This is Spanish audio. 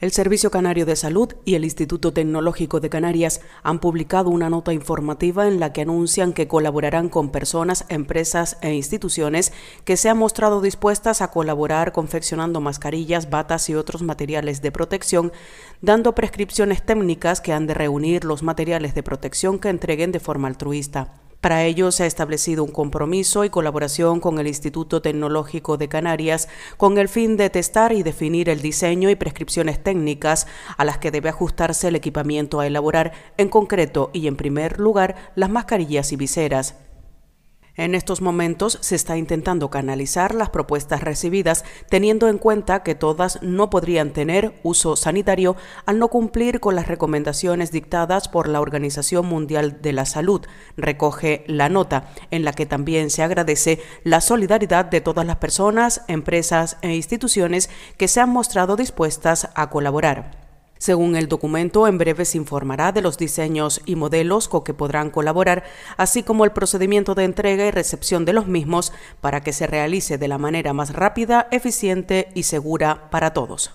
El Servicio Canario de Salud y el Instituto Tecnológico de Canarias han publicado una nota informativa en la que anuncian que colaborarán con personas, empresas e instituciones que se han mostrado dispuestas a colaborar confeccionando mascarillas, batas y otros materiales de protección, dando prescripciones técnicas que han de reunir los materiales de protección que entreguen de forma altruista. Para ello se ha establecido un compromiso y colaboración con el Instituto Tecnológico de Canarias con el fin de testar y definir el diseño y prescripciones técnicas a las que debe ajustarse el equipamiento a elaborar, en concreto y en primer lugar las mascarillas y viseras. En estos momentos se está intentando canalizar las propuestas recibidas, teniendo en cuenta que todas no podrían tener uso sanitario al no cumplir con las recomendaciones dictadas por la Organización Mundial de la Salud, recoge la nota, en la que también se agradece la solidaridad de todas las personas, empresas e instituciones que se han mostrado dispuestas a colaborar. Según el documento, en breve se informará de los diseños y modelos con que podrán colaborar, así como el procedimiento de entrega y recepción de los mismos para que se realice de la manera más rápida, eficiente y segura para todos.